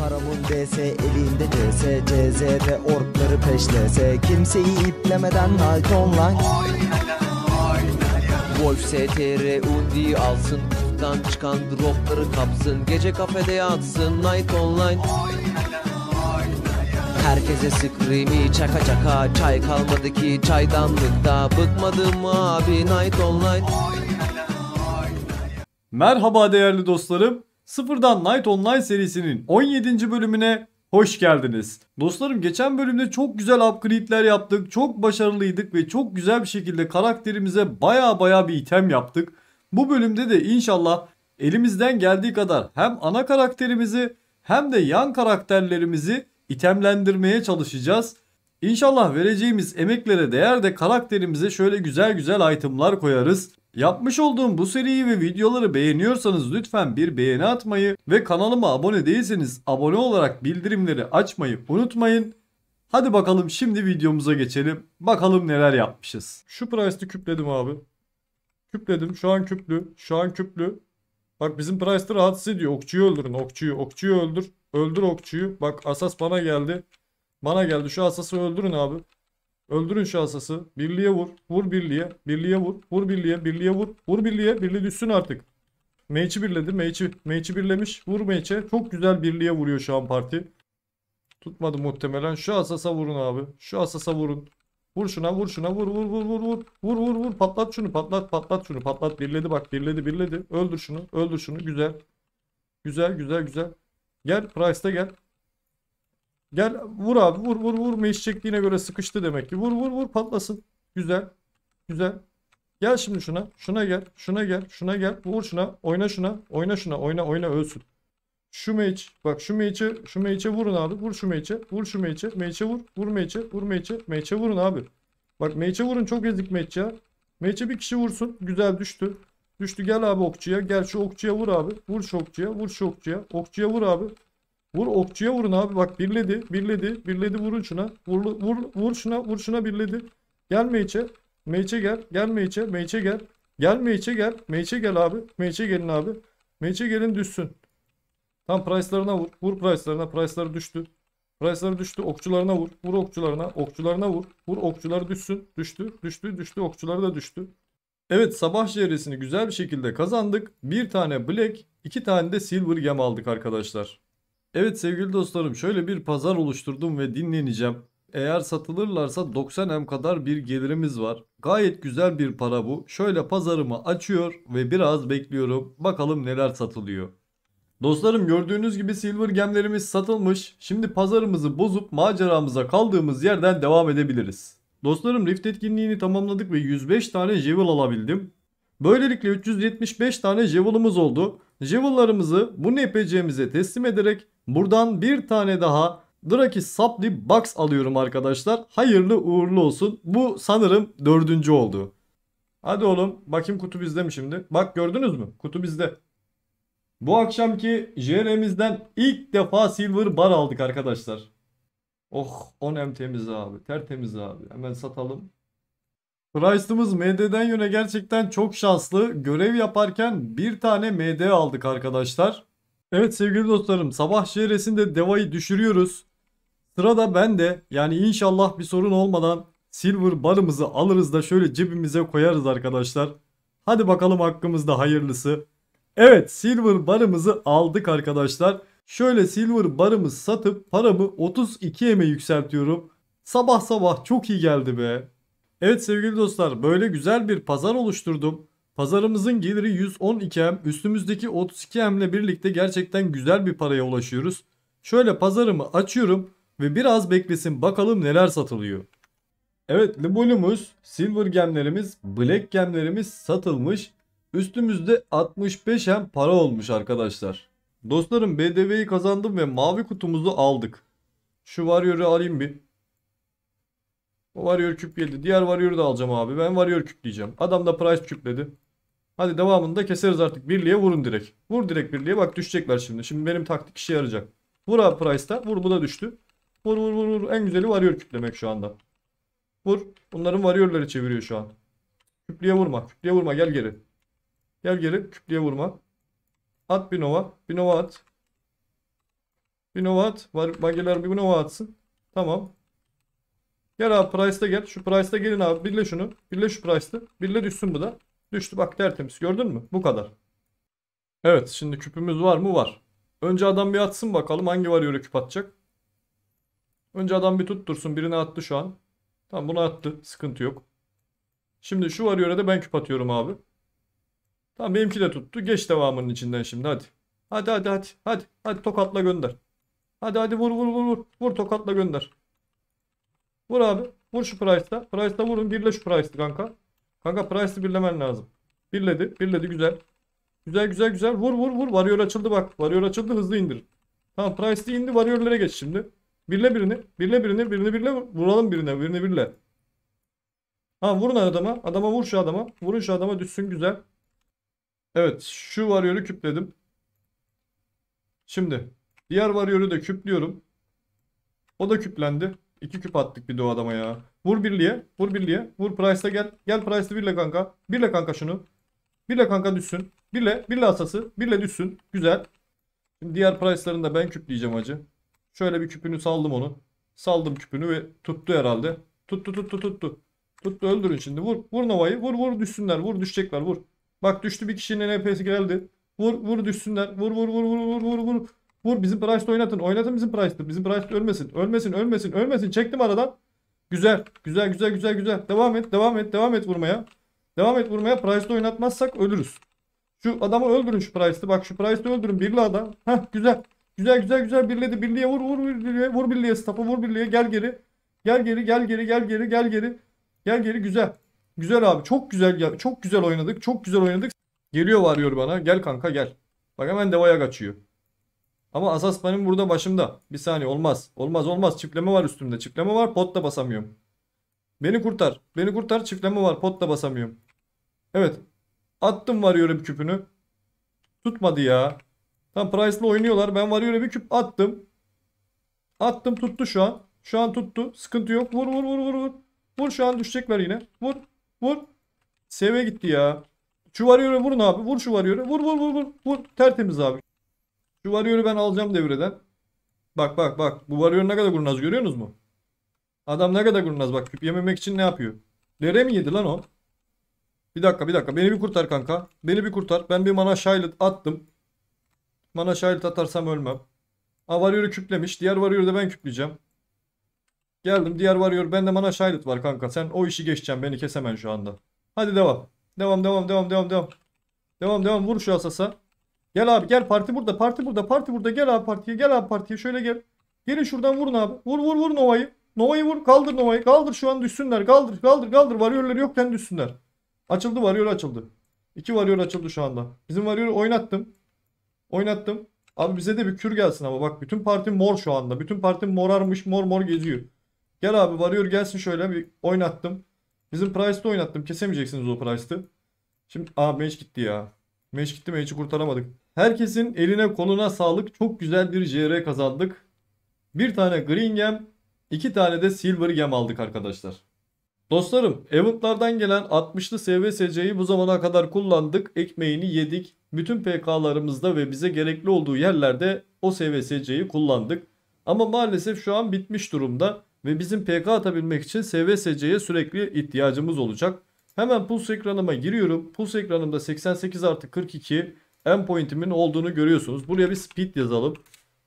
Paramın DS elinde CS ve orkları peşlese Kimseyi iplemeden Night Online Wolf STR Undi alsın Kuftan çıkan dropları kapsın Gece kafede yatsın Night Online Herkese sıkrimi çaka çaka Çay kalmadı ki çaydanlıkta Bıkmadım abi Night Online Merhaba değerli dostlarım. Sıfırdan Night Online serisinin 17. bölümüne hoş geldiniz. Dostlarım geçen bölümde çok güzel upgrade'ler yaptık. Çok başarılıydık ve çok güzel bir şekilde karakterimize baya baya bir item yaptık. Bu bölümde de inşallah elimizden geldiği kadar hem ana karakterimizi hem de yan karakterlerimizi itemlendirmeye çalışacağız. İnşallah vereceğimiz emeklere değer de karakterimize şöyle güzel güzel itemlar koyarız. Yapmış olduğum bu seriyi ve videoları beğeniyorsanız lütfen bir beğeni atmayı ve kanalıma abone değilseniz abone olarak bildirimleri açmayı unutmayın. Hadi bakalım şimdi videomuza geçelim. Bakalım neler yapmışız. Şu price'ı küpledim abi. Küpledim. Şu an küplü. Şu an küplü. Bak bizim Price'ı rahatsız ediyor. Okçuyu öldürün. Okçuyu. Okçuyu öldür. Öldür okçuyu. Bak asas bana geldi. Bana geldi. Şu asası öldürün abi. Öldürün şu asası. Birliğe vur. Vur birliğe. Birliğe vur. Vur birliğe. Birliğe vur. Vur birliğe. Birliği düşsün artık. Meyçi birledi. Meyçi, meyçi birlemiş. Vur meyçe. Çok güzel birliğe vuruyor şu an parti. Tutmadı muhtemelen. Şu asasa vurun abi. Şu asasa vurun. Vur şuna vur şuna vur vur vur vur vur vur vur vur patlat şunu patlat patlat şunu patlat birledi bak birledi birledi öldür şunu öldür şunu güzel güzel güzel güzel gel Price'da gel Gel vur abi vur vur vur meş çektiğine göre sıkıştı demek ki. Vur vur vur patlasın. Güzel. Güzel. Gel şimdi şuna. Şuna gel. Şuna gel. Şuna gel. Vur şuna. Oyna şuna. Oyna şuna. Oyna oyna ölsün. Şu mage. Bak şu mage'e şu mage'e vurun abi. Vur şu mage'e. Vur şu mage'e. Mage'e vur. Vur mage'e. Vur mage'e. Mage'e vurun abi. Bak mage'e vurun. Çok ezik mage ya. Mage'e bir kişi vursun. Güzel düştü. Düştü gel abi okçuya. Gel şu okçuya vur abi. Vur şu okçuya. Vur şu okçuya. Okçuya vur abi. Vur okçuya vurun abi. Bak birledi. Birledi. Birledi vurun şuna. Vur, vur, vur şuna. Vur şuna birledi. Gel Meyç'e. Meyç'e gel. Gel Meyç'e. Meyç'e gel. Gel Meyç'e gel. Meyç'e gel abi. Meyç'e gelin abi. Meyç'e gelin düşsün. Tam price'larına vur. Vur price'larına. Price'ları düştü. Price'ları düştü. Okçularına vur. Vur okçularına. Okçularına vur. Vur okçular düşsün. Düştü. Düştü. Düştü. Okçuları da düştü. Evet sabah jerisini güzel bir şekilde kazandık. Bir tane black, iki tane de silver gem aldık arkadaşlar. Evet sevgili dostlarım şöyle bir pazar oluşturdum ve dinleneceğim. Eğer satılırlarsa 90M kadar bir gelirimiz var. Gayet güzel bir para bu. Şöyle pazarımı açıyor ve biraz bekliyorum. Bakalım neler satılıyor. Dostlarım gördüğünüz gibi silver gemlerimiz satılmış. Şimdi pazarımızı bozup maceramıza kaldığımız yerden devam edebiliriz. Dostlarım rift etkinliğini tamamladık ve 105 tane jewel alabildim. Böylelikle 375 tane jewel'ımız oldu. Jewel'larımızı bu NPC'mize teslim ederek buradan bir tane daha Draki Supply Box alıyorum arkadaşlar. Hayırlı uğurlu olsun. Bu sanırım dördüncü oldu. Hadi oğlum bakayım kutu bizde mi şimdi? Bak gördünüz mü? Kutu bizde. Bu akşamki JR'mizden ilk defa Silver Bar aldık arkadaşlar. Oh 10 temiz abi. Tertemiz abi. Hemen satalım. Price'ımız MD'den yöne gerçekten çok şanslı. Görev yaparken bir tane MD aldık arkadaşlar. Evet sevgili dostlarım sabah şeresinde devayı düşürüyoruz. Sırada ben de yani inşallah bir sorun olmadan silver barımızı alırız da şöyle cebimize koyarız arkadaşlar. Hadi bakalım hakkımızda hayırlısı. Evet silver barımızı aldık arkadaşlar. Şöyle silver barımı satıp paramı 32M'e yükseltiyorum. Sabah sabah çok iyi geldi be. Evet sevgili dostlar böyle güzel bir pazar oluşturdum. Pazarımızın geliri 112 M üstümüzdeki 32 M ile birlikte gerçekten güzel bir paraya ulaşıyoruz. Şöyle pazarımı açıyorum ve biraz beklesin bakalım neler satılıyor. Evet Libulumuz, Silver gemlerimiz, Black gemlerimiz satılmış. Üstümüzde 65 M para olmuş arkadaşlar. Dostlarım BDV'yi kazandım ve mavi kutumuzu aldık. Şu varyoru alayım bir. Warrior küp yedi. Diğer Warrior'ı da alacağım abi. Ben Warrior küpleyeceğim. Adam da Price küpledi. Hadi devamında keseriz artık. Birliğe vurun direkt. Vur direkt birliğe. Bak düşecekler şimdi. Şimdi benim taktik işe yarayacak. Vur abi Price'ta. Vur bu da düştü. Vur vur vur vur. En güzeli varıyor küplemek şu anda. Vur. Bunların varıyorları çeviriyor şu an. Küplüye vurma. Küplüye vurma. Gel geri. Gel geri. Küplüye vurma. At bir nova. Bir nova at. Bir nova at. Bageler bir nova atsın. Tamam. Gel abi price'da gel. Şu price'da gelin abi. Birle şunu. Birle şu price'da. Birle düşsün bu da. Düştü bak tertemiz. Gördün mü? Bu kadar. Evet şimdi küpümüz var mı? Var. Önce adam bir atsın bakalım hangi varıyor küp atacak. Önce adam bir tuttursun. Birine attı şu an. Tamam bunu attı. Sıkıntı yok. Şimdi şu varıyor da ben küp atıyorum abi. Tamam benimki de tuttu. Geç devamının içinden şimdi hadi. Hadi hadi hadi. Hadi hadi tokatla gönder. Hadi hadi vur vur vur vur. Vur tokatla gönder. Vur abi. Vur şu Price'da. Price'da vurun. Birle şu Price'ı kanka. Kanka Price'ı birlemen lazım. Birledi. Birledi güzel. Güzel güzel güzel. Vur vur vur. Varıyor açıldı bak. Varıyor açıldı hızlı indir. Tamam Price'ı indi. Varıyorlara geç şimdi. Birle birini. Birle birini. Birini birle. Vuralım birine. Birini birle. Ha vurun adama. Adama vur şu adama. Vurun şu adama düşsün güzel. Evet. Şu varıyoru küpledim. Şimdi. Diğer varıyoru da küplüyorum. O da küplendi. İki küp attık bir de o adama ya. Vur birliğe. Vur birliğe. Vur Price'la gel. Gel Price'la birle kanka. Birle kanka şunu. Birle kanka düşsün. Birle. Birle asası. Birle düşsün. Güzel. Şimdi diğer Price'ların da ben küpleyeceğim acı. Şöyle bir küpünü saldım onu. Saldım küpünü ve tuttu herhalde. Tuttu tuttu tuttu. Tuttu öldürün şimdi. Vur. Vur Nova'yı. Vur vur düşsünler. Vur düşecekler. Vur. Bak düştü bir kişinin EP'si geldi. Vur vur düşsünler. Vur vur vur vur vur vur vur. Vur bizim Price'da oynatın. Oynatın bizim Price'da. Bizim Price'da ölmesin. Ölmesin ölmesin ölmesin. Çektim aradan. Güzel. Güzel güzel güzel güzel. Devam et devam et devam et vurmaya. Devam et vurmaya. Price'da oynatmazsak ölürüz. Şu adamı öldürün şu Price'da. Bak şu Price'da öldürün. Birli adam. Heh güzel. Güzel güzel güzel birliydi, birliye vur vur birliye, Vur birliğe stop'a vur birliye. Gel geri. Gel geri gel geri gel geri gel geri. Gel geri güzel. Güzel abi. Çok güzel ya. Çok güzel oynadık. Çok güzel oynadık. Geliyor varıyor bana. Gel kanka gel. Bak hemen devaya kaçıyor. Ama asas benim burada başımda. Bir saniye olmaz. Olmaz olmaz. Çipleme var üstümde. Çipleme var. Pot da basamıyorum. Beni kurtar. Beni kurtar. Çipleme var. Pot da basamıyorum. Evet. Attım varıyorum küpünü. Tutmadı ya. Tam Price'la oynuyorlar. Ben varıyorum bir küp attım. Attım tuttu şu an. Şu an tuttu. Sıkıntı yok. Vur vur vur vur vur. Vur şu an düşecekler yine. Vur. Vur. Seve gitti ya. Şu varıyorum vurun abi. Vur şu varıyorum. Vur vur vur vur. Vur. Tertemiz abi. Şu varıyoru ben alacağım devreden. Bak bak bak. Bu varıyor ne kadar kurnaz görüyorsunuz mu? Adam ne kadar kurnaz bak. Küp yememek için ne yapıyor? Dere mi yedi lan o? Bir dakika bir dakika. Beni bir kurtar kanka. Beni bir kurtar. Ben bir mana şaylet attım. Mana şaylet atarsam ölmem. Aa varıyoru küplemiş. Diğer varıyoru da ben küpleyeceğim. Geldim. Diğer varıyor. Bende mana şaylet var kanka. Sen o işi geçeceğim. Beni kesemen şu anda. Hadi devam. Devam devam devam devam devam. Devam devam. Vur şu asasa. Gel abi gel parti burada parti burada parti burada gel abi partiye gel abi partiye şöyle gel. Gelin şuradan vurun abi. Vur vur vur Nova'yı. Nova'yı vur kaldır Nova'yı kaldır şu an düşsünler kaldır kaldır kaldır varıyorlar yokken düşsünler. Açıldı varıyor açıldı. İki varıyor açıldı şu anda. Bizim varıyor oynattım. Oynattım. Abi bize de bir kür gelsin ama bak bütün parti mor şu anda. Bütün parti morarmış mor mor geziyor. Gel abi varıyor gelsin şöyle bir oynattım. Bizim Price'da oynattım. Kesemeyeceksiniz o Price'ı. Şimdi aa Mage gitti ya. Mage gitti Mage'i kurtaramadık. Herkesin eline koluna sağlık. Çok güzel bir JR kazandık. Bir tane Green Gem, iki tane de Silver Gem aldık arkadaşlar. Dostlarım eventlardan gelen 60'lı SVSC'yi bu zamana kadar kullandık. Ekmeğini yedik. Bütün PK'larımızda ve bize gerekli olduğu yerlerde o SVSC'yi kullandık. Ama maalesef şu an bitmiş durumda ve bizim PK atabilmek için SVSC'ye sürekli ihtiyacımız olacak. Hemen puls ekranıma giriyorum. Puls ekranımda 88 artı 42 endpoint'imin olduğunu görüyorsunuz. Buraya bir speed yazalım.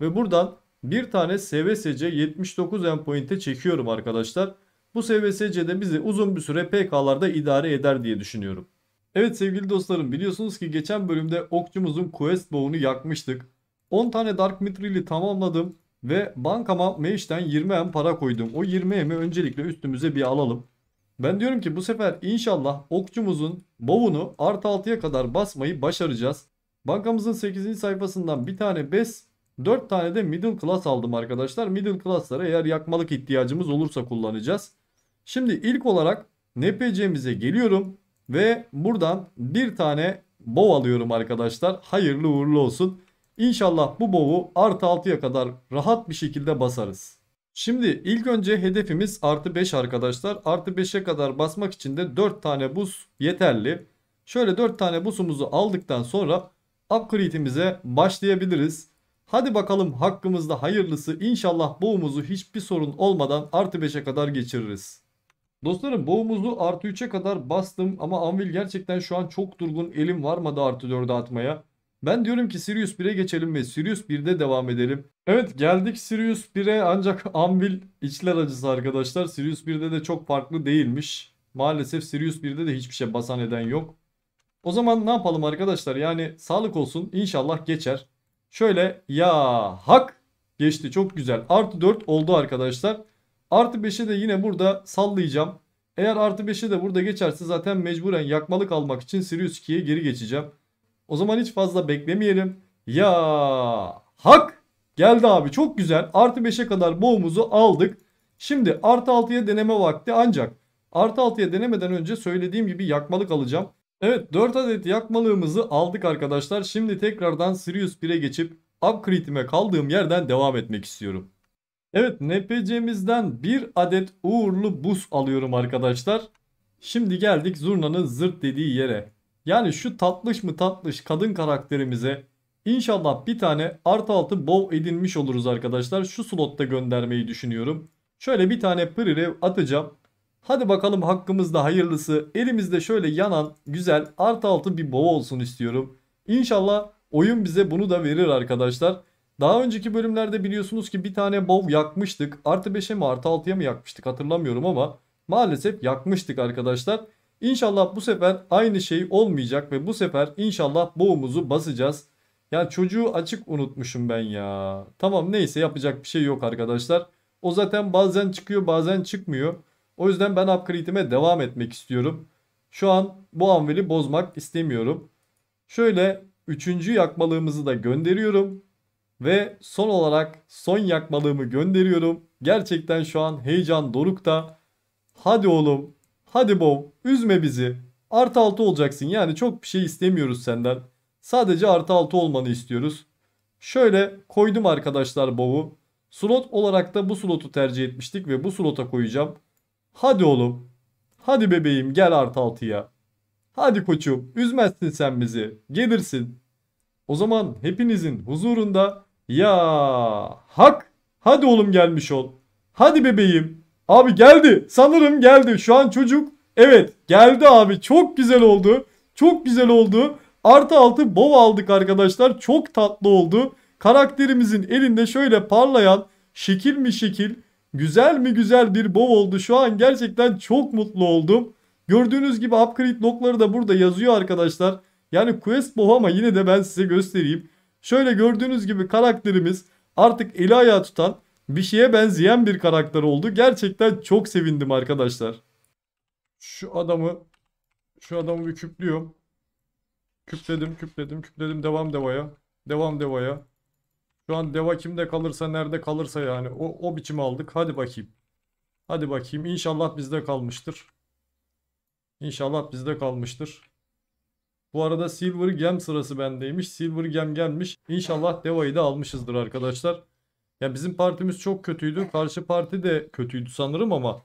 Ve buradan bir tane SVSC 79 endpoint'e çekiyorum arkadaşlar. Bu SVSC bizi uzun bir süre PK'larda idare eder diye düşünüyorum. Evet sevgili dostlarım biliyorsunuz ki geçen bölümde okçumuzun quest bow'unu yakmıştık. 10 tane dark mitril'i tamamladım ve bankama meşten 20 em para koydum. O 20 emi öncelikle üstümüze bir alalım. Ben diyorum ki bu sefer inşallah okçumuzun bow'unu artı 6'ya kadar basmayı başaracağız. Bankamızın 8. sayfasından bir tane BES 4 tane de middle class aldım arkadaşlar. Middle class'lara eğer yakmalık ihtiyacımız olursa kullanacağız. Şimdi ilk olarak NPC'mize geliyorum ve buradan bir tane bow alıyorum arkadaşlar. Hayırlı uğurlu olsun. İnşallah bu bow'u artı 6'ya kadar rahat bir şekilde basarız. Şimdi ilk önce hedefimiz artı 5 arkadaşlar. Artı 5'e kadar basmak için de 4 tane buz yeterli. Şöyle 4 tane buzumuzu aldıktan sonra upgrade'imize başlayabiliriz. Hadi bakalım hakkımızda hayırlısı inşallah boğumuzu hiçbir sorun olmadan artı 5'e kadar geçiririz. Dostlarım boğumuzu artı 3'e kadar bastım ama Anvil gerçekten şu an çok durgun elim varmadı artı 4'e atmaya. Ben diyorum ki Sirius 1'e geçelim ve Sirius 1'de devam edelim. Evet geldik Sirius 1'e ancak Anvil içler acısı arkadaşlar. Sirius 1'de de çok farklı değilmiş. Maalesef Sirius 1'de de hiçbir şey basan eden yok. O zaman ne yapalım arkadaşlar? Yani sağlık olsun. inşallah geçer. Şöyle ya hak geçti. Çok güzel. Artı 4 oldu arkadaşlar. Artı 5'e de yine burada sallayacağım. Eğer artı 5'e de burada geçerse zaten mecburen yakmalık almak için Sirius 2'ye geri geçeceğim. O zaman hiç fazla beklemeyelim. Ya hak geldi abi çok güzel. Artı 5'e kadar boğumuzu aldık. Şimdi artı 6'ya deneme vakti ancak artı 6'ya denemeden önce söylediğim gibi yakmalık alacağım. Evet 4 adet yakmalığımızı aldık arkadaşlar. Şimdi tekrardan Sirius 1'e geçip upgrade'ime kaldığım yerden devam etmek istiyorum. Evet NPC'mizden bir adet uğurlu buz alıyorum arkadaşlar. Şimdi geldik zurnanın zırt dediği yere. Yani şu tatlış mı tatlış kadın karakterimize inşallah bir tane artı altı bow edinmiş oluruz arkadaşlar. Şu slotta göndermeyi düşünüyorum. Şöyle bir tane prirev atacağım. Hadi bakalım hakkımızda hayırlısı. Elimizde şöyle yanan güzel artı altı bir bow olsun istiyorum. İnşallah oyun bize bunu da verir arkadaşlar. Daha önceki bölümlerde biliyorsunuz ki bir tane bow yakmıştık. Artı 5'e mi artı 6'ya mı yakmıştık hatırlamıyorum ama maalesef yakmıştık arkadaşlar. İnşallah bu sefer aynı şey olmayacak ve bu sefer inşallah bowumuzu basacağız. Ya çocuğu açık unutmuşum ben ya. Tamam neyse yapacak bir şey yok arkadaşlar. O zaten bazen çıkıyor bazen çıkmıyor. O yüzden ben upgrade'ime devam etmek istiyorum. Şu an bu anveli bozmak istemiyorum. Şöyle üçüncü yakmalığımızı da gönderiyorum. Ve son olarak son yakmalığımı gönderiyorum. Gerçekten şu an heyecan dorukta. Hadi oğlum, hadi Bov, üzme bizi. Artı altı olacaksın yani çok bir şey istemiyoruz senden. Sadece artı altı olmanı istiyoruz. Şöyle koydum arkadaşlar Bov'u. Slot olarak da bu slotu tercih etmiştik ve bu slota koyacağım. Hadi oğlum. Hadi bebeğim gel art altıya. Hadi koçum üzmezsin sen bizi. Gelirsin. O zaman hepinizin huzurunda ya hak. Hadi oğlum gelmiş ol. Hadi bebeğim. Abi geldi. Sanırım geldi. Şu an çocuk. Evet geldi abi. Çok güzel oldu. Çok güzel oldu. Artı altı bov aldık arkadaşlar. Çok tatlı oldu. Karakterimizin elinde şöyle parlayan şekil mi şekil Güzel mi güzel bir bov oldu. Şu an gerçekten çok mutlu oldum. Gördüğünüz gibi upgrade logları da burada yazıyor arkadaşlar. Yani quest bov ama yine de ben size göstereyim. Şöyle gördüğünüz gibi karakterimiz artık eli ayağı tutan bir şeye benzeyen bir karakter oldu. Gerçekten çok sevindim arkadaşlar. Şu adamı şu adamı bir küplüyorum. Küpledim küpledim küpledim devam devaya. Devam devaya. Şu an deva kimde kalırsa nerede kalırsa yani o, o biçimi aldık. Hadi bakayım. Hadi bakayım. İnşallah bizde kalmıştır. İnşallah bizde kalmıştır. Bu arada Silver Gem sırası bendeymiş. Silver Gem gelmiş. İnşallah Deva'yı da almışızdır arkadaşlar. Ya bizim partimiz çok kötüydü. Karşı parti de kötüydü sanırım ama.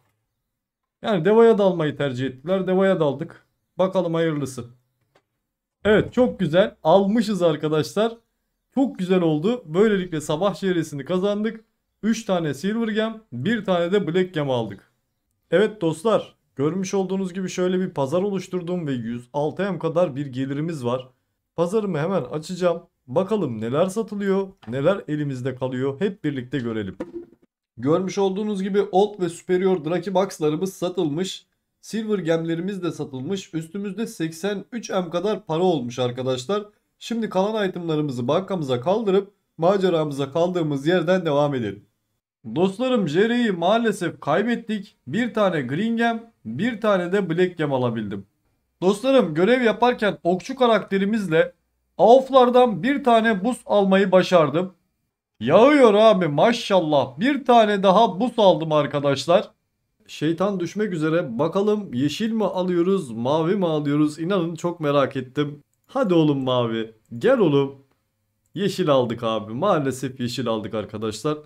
Yani Deva'ya dalmayı tercih ettiler. Deva'ya daldık. Bakalım hayırlısı. Evet çok güzel. Almışız arkadaşlar. Çok güzel oldu. Böylelikle sabah çevresini kazandık. 3 tane Silver Gem, 1 tane de Black Gem aldık. Evet dostlar, görmüş olduğunuz gibi şöyle bir pazar oluşturdum ve 106M kadar bir gelirimiz var. Pazarımı hemen açacağım. Bakalım neler satılıyor, neler elimizde kalıyor hep birlikte görelim. Görmüş olduğunuz gibi Old ve Superior Draki Box'larımız satılmış. Silver gemlerimiz de satılmış. Üstümüzde 83M kadar para olmuş arkadaşlar. Şimdi kalan itemlarımızı bankamıza kaldırıp maceramıza kaldığımız yerden devam edelim. Dostlarım Jerry'i maalesef kaybettik. Bir tane Green Gem, bir tane de Black Gem alabildim. Dostlarım görev yaparken okçu karakterimizle Avflardan bir tane buz almayı başardım. Yağıyor abi maşallah. Bir tane daha buz aldım arkadaşlar. Şeytan düşmek üzere. Bakalım yeşil mi alıyoruz, mavi mi alıyoruz? inanın çok merak ettim. Hadi oğlum mavi. Gel oğlum. Yeşil aldık abi. Maalesef yeşil aldık arkadaşlar.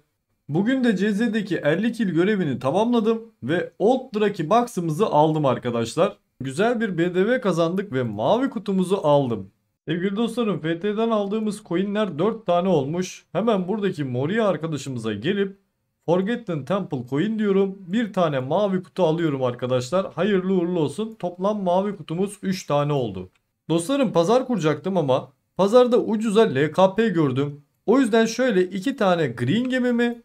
Bugün de CZ'deki 50 kill görevini tamamladım ve Old Draki Box'ımızı aldım arkadaşlar. Güzel bir BDV kazandık ve mavi kutumuzu aldım. Sevgili dostlarım FT'den aldığımız coinler 4 tane olmuş. Hemen buradaki Moria arkadaşımıza gelip Forgotten Temple coin diyorum. Bir tane mavi kutu alıyorum arkadaşlar. Hayırlı uğurlu olsun. Toplam mavi kutumuz 3 tane oldu. Dostlarım pazar kuracaktım ama pazarda ucuza LKP gördüm. O yüzden şöyle 2 tane green gemimi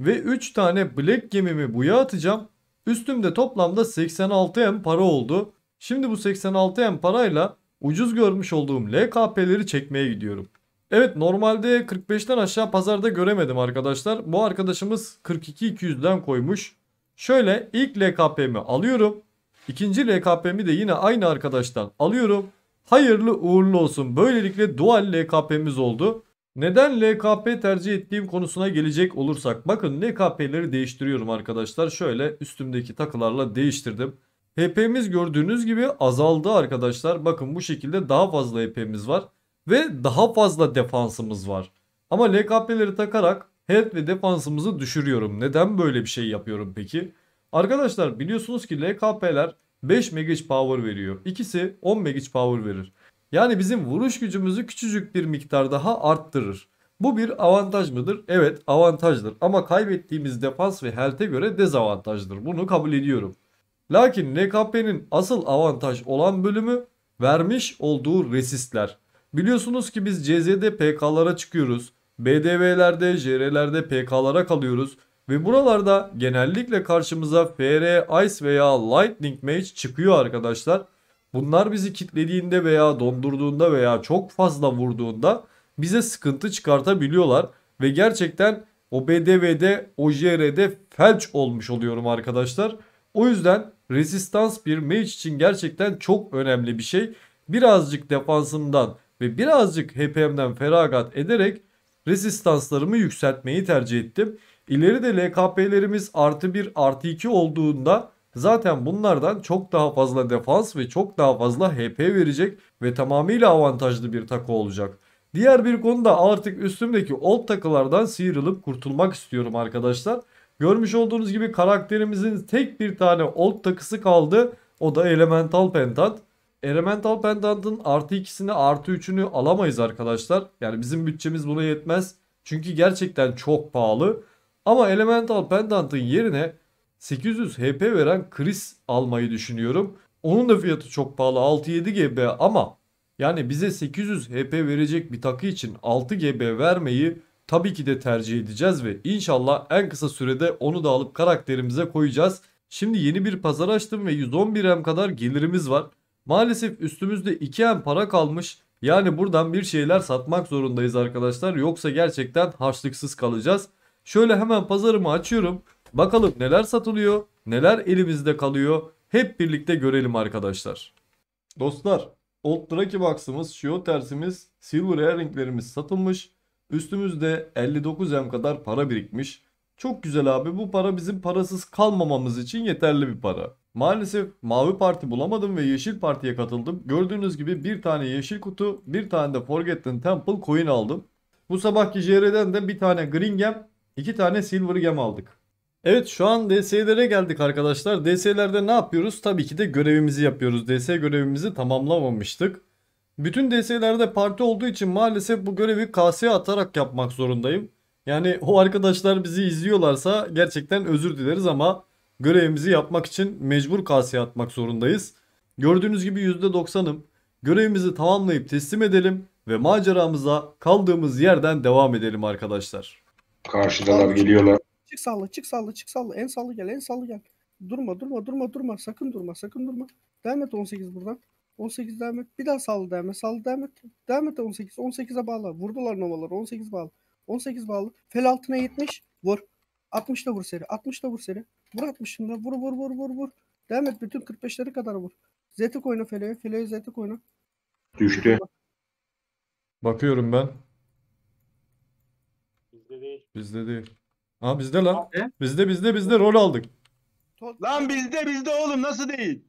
ve 3 tane black gemimi buya atacağım. Üstümde toplamda 86M para oldu. Şimdi bu 86M parayla ucuz görmüş olduğum LKP'leri çekmeye gidiyorum. Evet normalde 45'ten aşağı pazarda göremedim arkadaşlar. Bu arkadaşımız 42-200'den koymuş. Şöyle ilk LKP'mi alıyorum. İkinci LKP'mi de yine aynı arkadaştan alıyorum. Hayırlı uğurlu olsun. Böylelikle dual LKP'miz oldu. Neden LKP tercih ettiğim konusuna gelecek olursak bakın LKP'leri değiştiriyorum arkadaşlar. Şöyle üstümdeki takılarla değiştirdim. HP'miz gördüğünüz gibi azaldı arkadaşlar. Bakın bu şekilde daha fazla HP'miz var ve daha fazla defansımız var. Ama LKP'leri takarak health ve defansımızı düşürüyorum. Neden böyle bir şey yapıyorum peki? Arkadaşlar biliyorsunuz ki LKP'ler 5 MH power veriyor. İkisi 10 MH power verir. Yani bizim vuruş gücümüzü küçücük bir miktar daha arttırır. Bu bir avantaj mıdır? Evet avantajdır ama kaybettiğimiz defans ve health'e göre dezavantajdır. Bunu kabul ediyorum. Lakin NKP'nin asıl avantaj olan bölümü vermiş olduğu resistler. Biliyorsunuz ki biz CZ'de PK'lara çıkıyoruz. BDV'lerde, JR'lerde PK'lara kalıyoruz. Ve buralarda genellikle karşımıza FR, Ice veya Lightning Mage çıkıyor arkadaşlar. Bunlar bizi kitlediğinde veya dondurduğunda veya çok fazla vurduğunda bize sıkıntı çıkartabiliyorlar. Ve gerçekten o BDV'de, o JR'de felç olmuş oluyorum arkadaşlar. O yüzden resistans bir mage için gerçekten çok önemli bir şey. Birazcık defansımdan ve birazcık HP'mden feragat ederek resistanslarımı yükseltmeyi tercih ettim. İleride LKP'lerimiz artı 1 artı 2 olduğunda zaten bunlardan çok daha fazla defans ve çok daha fazla HP verecek ve tamamıyla avantajlı bir takı olacak. Diğer bir konu da artık üstümdeki old takılardan sıyrılıp kurtulmak istiyorum arkadaşlar. Görmüş olduğunuz gibi karakterimizin tek bir tane old takısı kaldı. O da Elemental Pentant. Elemental Pendant'ın artı ikisini artı üçünü alamayız arkadaşlar. Yani bizim bütçemiz buna yetmez. Çünkü gerçekten çok pahalı. Ama Elemental Pendant'ın yerine 800 HP veren Chris almayı düşünüyorum. Onun da fiyatı çok pahalı 6-7 GB ama yani bize 800 HP verecek bir takı için 6 GB vermeyi tabii ki de tercih edeceğiz ve inşallah en kısa sürede onu da alıp karakterimize koyacağız. Şimdi yeni bir pazar açtım ve 111M kadar gelirimiz var. Maalesef üstümüzde 2M para kalmış. Yani buradan bir şeyler satmak zorundayız arkadaşlar. Yoksa gerçekten harçlıksız kalacağız. Şöyle hemen pazarımı açıyorum. Bakalım neler satılıyor, neler elimizde kalıyor. Hep birlikte görelim arkadaşlar. Dostlar, Old Draki Box'ımız, Shio tersimiz, Silver Earring'lerimiz satılmış. Üstümüzde 59M kadar para birikmiş. Çok güzel abi bu para bizim parasız kalmamamız için yeterli bir para. Maalesef mavi parti bulamadım ve yeşil partiye katıldım. Gördüğünüz gibi bir tane yeşil kutu, bir tane de Forgotten Temple coin aldım. Bu sabahki JR'den de bir tane Gringem, 2 tane silver gem aldık. Evet şu an DS'lere geldik arkadaşlar. DS'lerde ne yapıyoruz? Tabii ki de görevimizi yapıyoruz. DS görevimizi tamamlamamıştık. Bütün DS'lerde parti olduğu için maalesef bu görevi KS'ye atarak yapmak zorundayım. Yani o arkadaşlar bizi izliyorlarsa gerçekten özür dileriz ama görevimizi yapmak için mecbur KS'ye atmak zorundayız. Gördüğünüz gibi %90'ım. Görevimizi tamamlayıp teslim edelim ve maceramıza kaldığımız yerden devam edelim arkadaşlar. Karşıdalar geliyorlar. Çık salla, çık salla, çık salla. En sallı gel, en sallı gel. Durma, durma, durma, durma. Sakın durma, sakın durma. Devam et 18 buradan. 18 devam et. Bir daha sallı devam et. Sallı devam et. Devam et 18. 18'e bağla. Vurdular novaları. 18 bağlı. 18 bağlı. Fel altına 70. Vur. 60 da vur seri. 60 da vur seri. Vur 60'ını da. Vur vur vur vur vur. Devam et. Bütün 45'leri kadar vur. Zeti oyna Fele'ye. Fele'ye zeti oyna. Düştü. Bakıyorum ben. Bizde değil. Ha bizde lan. E? Bizde bizde bizde rol aldık. Lan bizde bizde oğlum nasıl değil?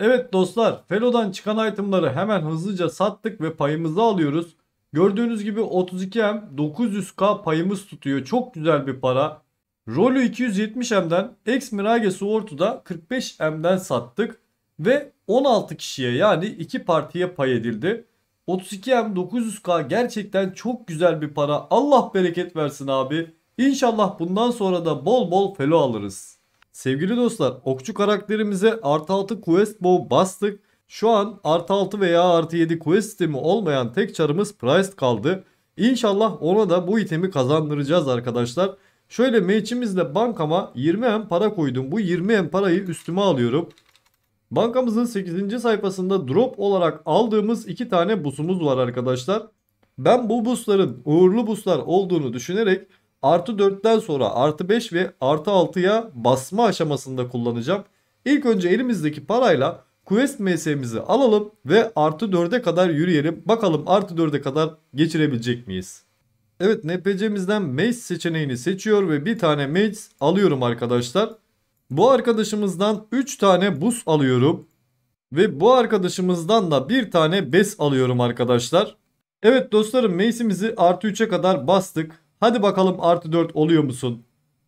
Evet dostlar Felo'dan çıkan itemları hemen hızlıca sattık ve payımızı alıyoruz. Gördüğünüz gibi 32M 900k payımız tutuyor. Çok güzel bir para. Rolü 270M'den X Mirage Sword'u 45M'den sattık. Ve 16 kişiye yani 2 partiye pay edildi. 32M 900K gerçekten çok güzel bir para. Allah bereket versin abi. İnşallah bundan sonra da bol bol felo alırız. Sevgili dostlar okçu karakterimize artı 6 quest bow bastık. Şu an artı 6 veya artı 7 quest sistemi olmayan tek çarımız priced kaldı. İnşallah ona da bu itemi kazandıracağız arkadaşlar. Şöyle meçimizle bankama 20M para koydum. Bu 20M parayı üstüme alıyorum. Bankamızın 8. sayfasında drop olarak aldığımız 2 tane busumuz var arkadaşlar. Ben bu busların uğurlu buslar olduğunu düşünerek artı 4'ten sonra artı 5 ve artı 6'ya basma aşamasında kullanacağım. İlk önce elimizdeki parayla Quest MS'mizi alalım ve artı 4'e kadar yürüyelim. Bakalım artı 4'e kadar geçirebilecek miyiz? Evet NPC'mizden Mage seçeneğini seçiyor ve bir tane Mage alıyorum arkadaşlar. Bu arkadaşımızdan 3 tane buz alıyorum. Ve bu arkadaşımızdan da bir tane bes alıyorum arkadaşlar. Evet dostlarım meysimizi artı 3'e kadar bastık. Hadi bakalım artı 4 oluyor musun?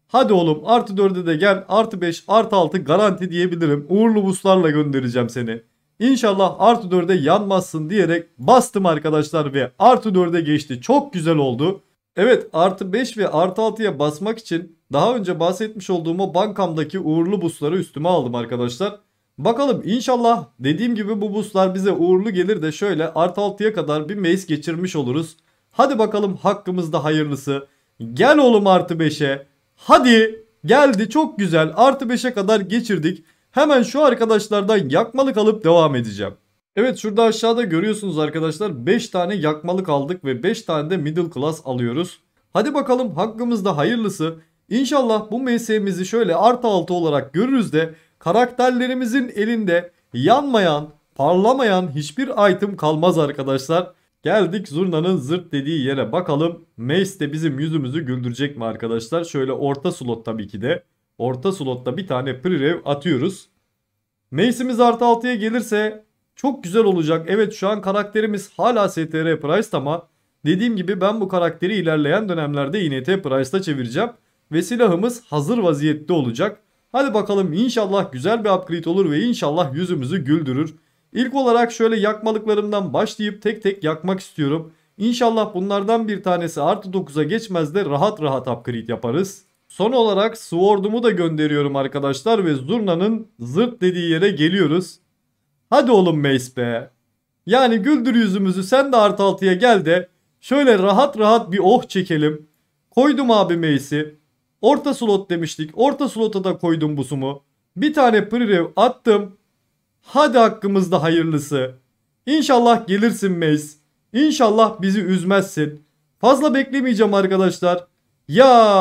Hadi oğlum artı 4'e de gel artı 5 artı 6 garanti diyebilirim. Uğurlu buslarla göndereceğim seni. İnşallah artı 4'e yanmazsın diyerek bastım arkadaşlar ve artı 4'e geçti. Çok güzel oldu. Evet artı 5 ve artı 6'ya basmak için daha önce bahsetmiş olduğum o bankamdaki uğurlu busları üstüme aldım arkadaşlar. Bakalım inşallah dediğim gibi bu buslar bize uğurlu gelir de şöyle artı 6'ya kadar bir meis geçirmiş oluruz. Hadi bakalım hakkımızda hayırlısı. Gel oğlum artı 5'e. Hadi geldi çok güzel artı 5'e kadar geçirdik. Hemen şu arkadaşlardan yakmalık alıp devam edeceğim. Evet şurada aşağıda görüyorsunuz arkadaşlar 5 tane yakmalık aldık ve 5 tane de middle class alıyoruz. Hadi bakalım hakkımızda hayırlısı. İnşallah bu MS'mizi şöyle artı altı olarak görürüz de karakterlerimizin elinde yanmayan, parlamayan hiçbir item kalmaz arkadaşlar. Geldik Zurna'nın zırt dediği yere bakalım. Mace de bizim yüzümüzü güldürecek mi arkadaşlar? Şöyle orta slot tabii ki de. Orta slotta bir tane prerev atıyoruz. Mace'imiz artı altıya gelirse çok güzel olacak. Evet şu an karakterimiz hala STR Price ama dediğim gibi ben bu karakteri ilerleyen dönemlerde INT Price'da çevireceğim. Ve silahımız hazır vaziyette olacak. Hadi bakalım inşallah güzel bir upgrade olur ve inşallah yüzümüzü güldürür. İlk olarak şöyle yakmalıklarımdan başlayıp tek tek yakmak istiyorum. İnşallah bunlardan bir tanesi artı 9'a geçmez de rahat rahat upgrade yaparız. Son olarak Sword'umu da gönderiyorum arkadaşlar ve Zurna'nın zırt dediği yere geliyoruz. Hadi oğlum Mace be. Yani güldür yüzümüzü sen de artı altıya gel de şöyle rahat rahat bir oh çekelim. Koydum abi Mace'i. Orta slot demiştik. Orta slota da koydum busumu. Bir tane prerev attım. Hadi hakkımızda hayırlısı. İnşallah gelirsin Mace. İnşallah bizi üzmezsin. Fazla beklemeyeceğim arkadaşlar. Ya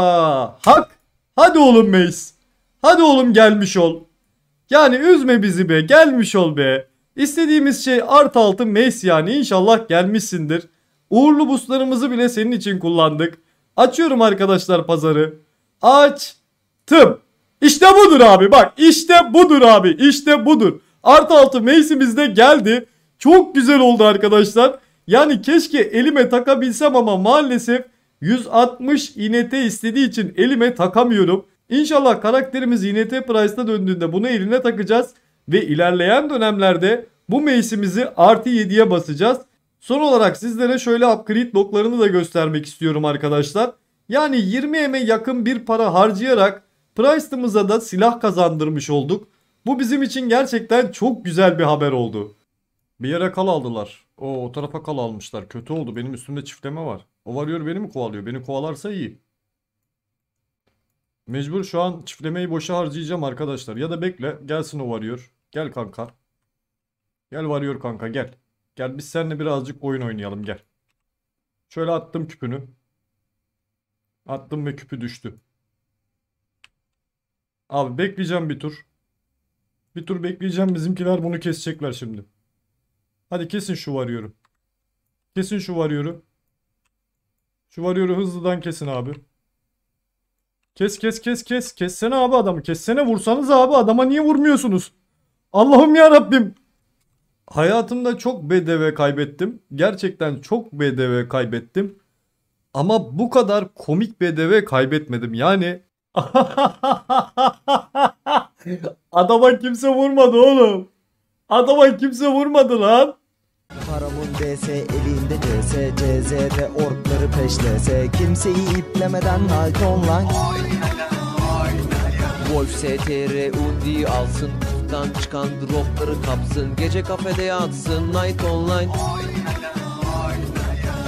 hak. Hadi oğlum Mace. Hadi oğlum gelmiş ol. Yani üzme bizi be gelmiş ol be. İstediğimiz şey art altı mes yani inşallah gelmişsindir. Uğurlu buslarımızı bile senin için kullandık. Açıyorum arkadaşlar pazarı. Açtım. İşte budur abi bak işte budur abi işte budur. Art altı meysimiz de geldi. Çok güzel oldu arkadaşlar. Yani keşke elime takabilsem ama maalesef 160 inete istediği için elime takamıyorum. İnşallah karakterimiz YNT Price'da döndüğünde bunu eline takacağız. Ve ilerleyen dönemlerde bu mevsimizi artı 7'ye basacağız. Son olarak sizlere şöyle upgrade loklarını da göstermek istiyorum arkadaşlar. Yani 20M'e yakın bir para harcayarak Price'ımıza da silah kazandırmış olduk. Bu bizim için gerçekten çok güzel bir haber oldu. Bir yere kal aldılar. Oo, o tarafa kal almışlar. Kötü oldu. Benim üstümde çiftleme var. O varıyor beni mi kovalıyor? Beni kovalarsa iyi. Mecbur şu an çiftlemeyi boşa harcayacağım arkadaşlar. Ya da bekle gelsin o varıyor. Gel kanka. Gel varıyor kanka gel. Gel biz seninle birazcık oyun oynayalım gel. Şöyle attım küpünü. Attım ve küpü düştü. Abi bekleyeceğim bir tur. Bir tur bekleyeceğim bizimkiler bunu kesecekler şimdi. Hadi kesin şu varıyorum. Kesin şu varıyorum. Şu varıyorum hızlıdan kesin abi. Kes kes kes kes. Kessene abi adamı. Kessene vursanız abi adama niye vurmuyorsunuz? Allah'ım ya Rabbim. Hayatımda çok BDV kaybettim. Gerçekten çok BDV kaybettim. Ama bu kadar komik BDV kaybetmedim. Yani adama kimse vurmadı oğlum. Adama kimse vurmadı lan. Paramın DS elinde CS CZ'de orkları peşlese Kimseyi iplemeden night online Wolf STR undi alsın Kuttan çıkan dropları kapsın Gece kafede yatsın night online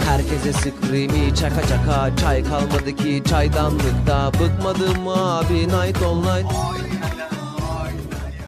Herkese sıkrimi çaka çaka Çay kalmadı ki çaydanlıkta Bıkmadım abi night online